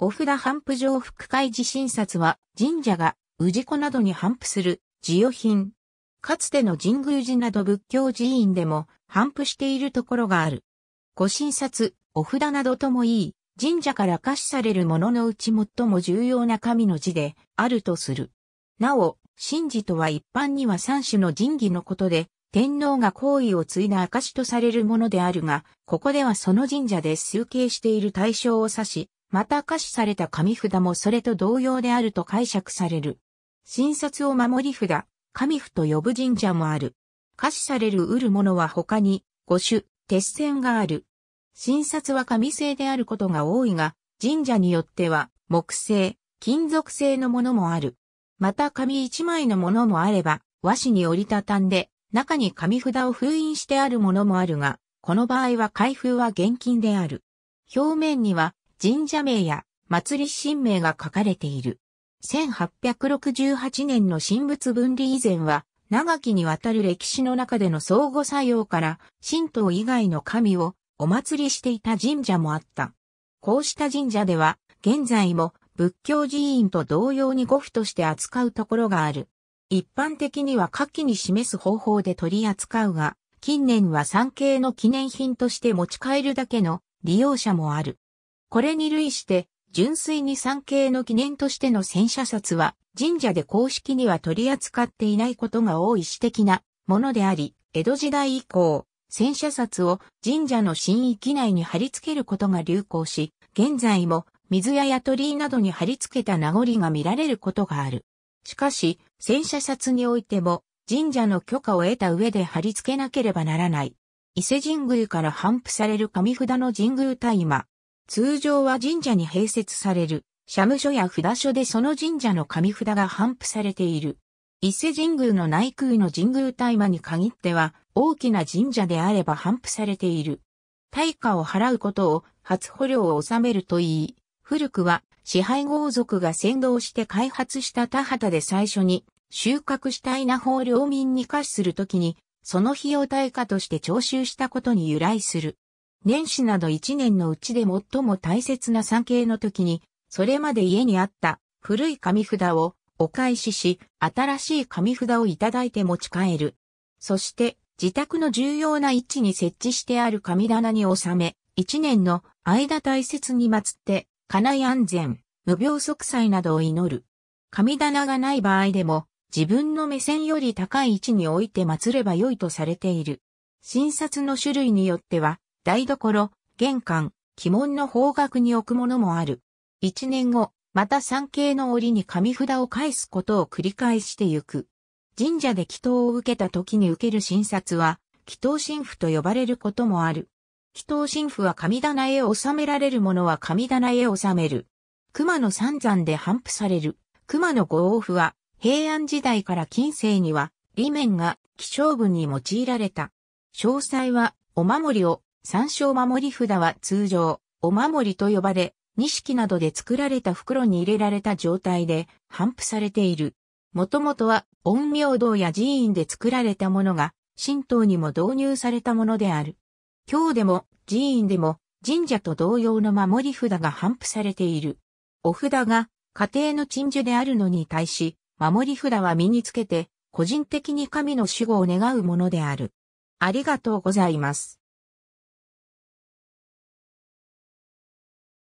お札頒布状副会寺診察は神社が氏子などに頒布する授与品。かつての神宮寺など仏教寺院でも頒布しているところがある。御診察、お札などともいい、神社から可視されるもののうち最も重要な神の字であるとする。なお、神事とは一般には三種の神儀のことで、天皇が皇位を継いだ証とされるものであるが、ここではその神社で集計している対象を指し、また可視された紙札もそれと同様であると解釈される。新札を守り札、神符と呼ぶ神社もある。可視される売るものは他に、五種、鉄線がある。新札は紙製であることが多いが、神社によっては、木製、金属製のものもある。また紙一枚のものもあれば、和紙に折りたたんで、中に紙札を封印してあるものもあるが、この場合は開封は現金である。表面には神社名や祭り神名が書かれている。1868年の神仏分離以前は、長きにわたる歴史の中での相互作用から、神道以外の神をお祭りしていた神社もあった。こうした神社では、現在も仏教寺院と同様に語符として扱うところがある。一般的には下記に示す方法で取り扱うが、近年は産経の記念品として持ち帰るだけの利用者もある。これに類して、純粋に産経の記念としての戦車札は、神社で公式には取り扱っていないことが多い私的なものであり、江戸時代以降、戦車札を神社の神域内に貼り付けることが流行し、現在も水屋や鳥居などに貼り付けた名残が見られることがある。しかし、戦車札においても、神社の許可を得た上で貼り付けなければならない。伊勢神宮から頒布される神札の神宮大麻、通常は神社に併設される、社務所や札所でその神社の紙札が頒布されている。伊勢神宮の内宮の神宮大麻に限っては、大きな神社であれば頒布されている。対価を払うことを、初捕虜を納めるといい、古くは支配豪族が先導して開発した田畑で最初に収穫した稲穂を領民に貸しするときに、その費用対価として徴収したことに由来する。年始など一年のうちで最も大切な参詣の時に、それまで家にあった古い紙札をお返しし、新しい紙札をいただいて持ち帰る。そして、自宅の重要な位置に設置してある神棚に収め、一年の間大切に祀って、家内安全、無病息災などを祈る。神棚がない場合でも、自分の目線より高い位置に置いて祀れば良いとされている。診察の種類によっては、台所、玄関、鬼門の方角に置くものもある。一年後、また三景の折に紙札を返すことを繰り返してゆく。神社で祈祷を受けた時に受ける診察は、祈祷神父と呼ばれることもある。祈祷神父は神棚へ納められるものは神棚へ納める。熊野三山で頒布される。熊野五王府は、平安時代から近世には、理面が気象文に用いられた。詳細は、お守りを山椒守り札は通常、お守りと呼ばれ、錦などで作られた袋に入れられた状態で頒布されている。もともとは、陰陽道や寺院で作られたものが、神道にも導入されたものである。今日でも、寺院でも、神社と同様の守り札が頒布されている。お札が、家庭の鎮守であるのに対し、守り札は身につけて、個人的に神の守護を願うものである。ありがとうございます。